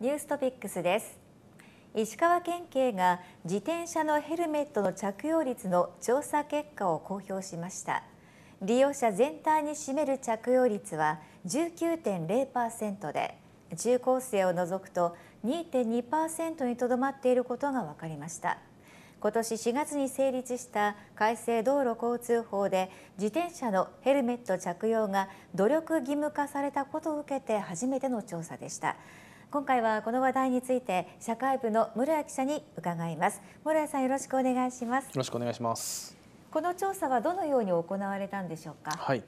ニューストピックスです石川県警が自転車のヘルメットの着用率の調査結果を公表しました利用者全体に占める着用率は19.0%で中高生を除くと2.2%にとどまっていることが分かりました今年4月に成立した改正道路交通法で自転車のヘルメット着用が努力義務化されたことを受けて初めての調査でした今回はこの話題について社会部の室谷記者に伺います室谷さんよろしくお願いしますよろしくお願いしますこの調査はどのように行われたんでしょうかはい、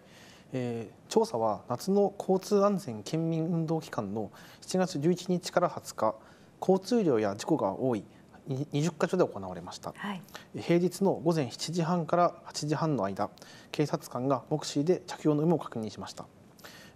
えー、調査は夏の交通安全県民運動期間の7月11日から20日交通量や事故が多い20カ所で行われました、はい、平日の午前7時半から8時半の間警察官が目視で着用の有無を確認しました、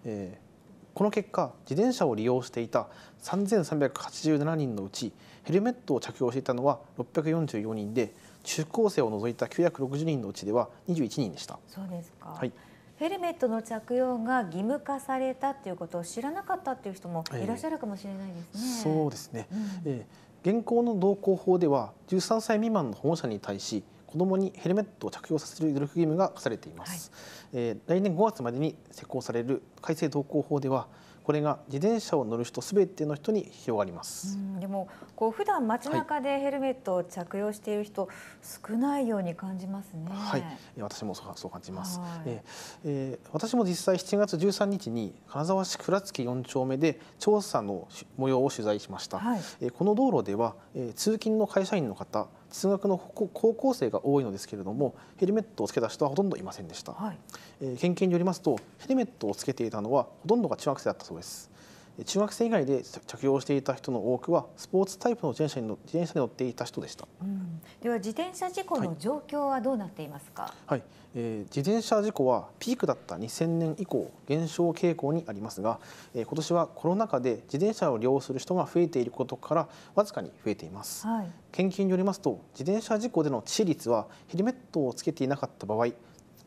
えーこの結果自転車を利用していた3387人のうちヘルメットを着用していたのは644人で中高生を除いた960人のうちでは21人でした。そうですか、はいヘルメットの着用が義務化されたということを知らなかったという人もいらっしゃるかもしれないですね。えー、そうですね、うん、えー、現行の道交法では13歳未満の保護者に対し子どもにヘルメットを着用させる努力義務が課されています、はい、えー、来年5月までに施行される改正道交法ではこれが自転車を乗る人すべての人に広がります。でもこう普段街中でヘルメットを着用している人、はい、少ないように感じますね。はい、私もそうそう感じます。えい、ええー、私も実際7月13日に金沢市倉月4丁目で調査の模様を取材しました。はい、えー、この道路では、えー、通勤の会社員の方通学の高校生が多いのですけれどもヘルメットをつけた人はほとんどいませんでした、はい、えー、県警によりますとヘルメットをつけていたのはほとんどが中学生だったそうです中学生以外で着用していた人の多くはスポーツタイプの自転車に乗自転車に乗っていた人でした、うん、では自転車事故の状況はどうなっていますか、はい、はい、えー、自転車事故はピークだった2000年以降減少傾向にありますが、えー、今年はコロナ禍で自転車を利用する人が増えていることからわずかに増えています、はい、研究によりますと自転車事故での致死率はヘルメットをつけていなかった場合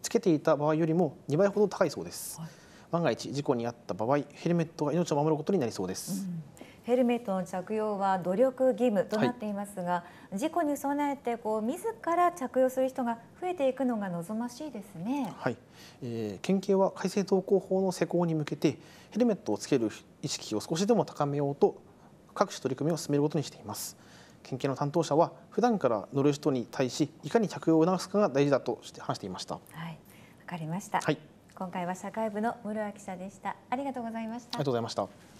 つけていた場合よりも2倍ほど高いそうです、はい万が一事故に遭った場合ヘルメットが命を守ることになりそうです、うん、ヘルメットの着用は努力義務となっていますが、はい、事故に備えてこう自ら着用する人が増えていくのが望ましいですね、はいえー、県警は改正道交法の施行に向けてヘルメットをつける意識を少しでも高めようと各種取り組みを進めることにしています。県警の担当者は普段から乗る人に対しいかに着用を促すかが大事だとして話していました。はい、わかりました。はい。今回は社会部の室明記者でしたありがとうございましたありがとうございました